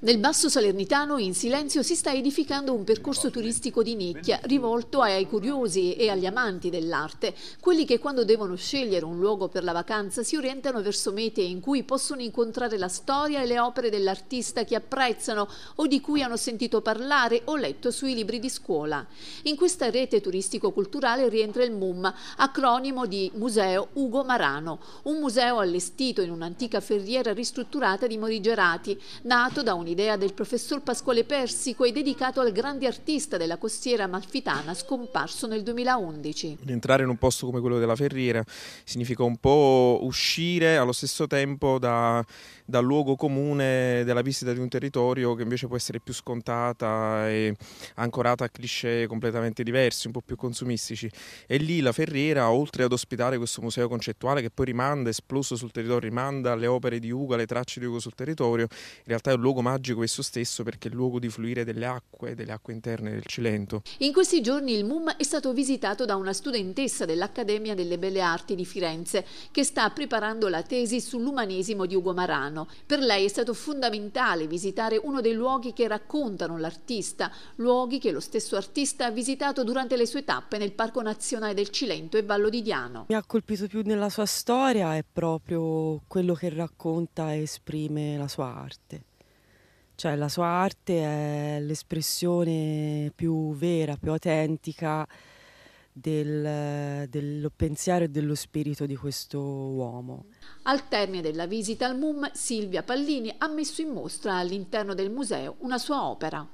Nel Basso Salernitano in silenzio si sta edificando un percorso turistico di nicchia rivolto ai curiosi e agli amanti dell'arte, quelli che quando devono scegliere un luogo per la vacanza si orientano verso mete in cui possono incontrare la storia e le opere dell'artista che apprezzano o di cui hanno sentito parlare o letto sui libri di scuola. In questa rete turistico-culturale rientra il MUM, acronimo di Museo Ugo Marano, un museo allestito in un'antica ferriera ristrutturata di Morigerati, nato da un un'idea del professor Pasquale Persico e dedicato al grande artista della costiera malfitana scomparso nel 2011. Entrare in un posto come quello della Ferriera significa un po' uscire allo stesso tempo da, dal luogo comune della visita di un territorio che invece può essere più scontata e ancorata a cliché completamente diversi, un po' più consumistici. E lì la Ferriera, oltre ad ospitare questo museo concettuale che poi rimanda, esploso sul territorio, rimanda alle opere di Ugo, alle tracce di Ugo sul territorio, in realtà è un luogo magico tragico esso stesso perché è il luogo di fluire delle acque, delle acque interne del Cilento. In questi giorni il MUM è stato visitato da una studentessa dell'Accademia delle Belle Arti di Firenze che sta preparando la tesi sull'umanesimo di Ugo Marano. Per lei è stato fondamentale visitare uno dei luoghi che raccontano l'artista, luoghi che lo stesso artista ha visitato durante le sue tappe nel Parco Nazionale del Cilento e Vallo di Diano. Mi ha colpito più nella sua storia è proprio quello che racconta e esprime la sua arte. Cioè la sua arte è l'espressione più vera, più autentica del, del, pensiero e dello spirito di questo uomo. Al termine della visita al MUM, Silvia Pallini ha messo in mostra all'interno del museo una sua opera.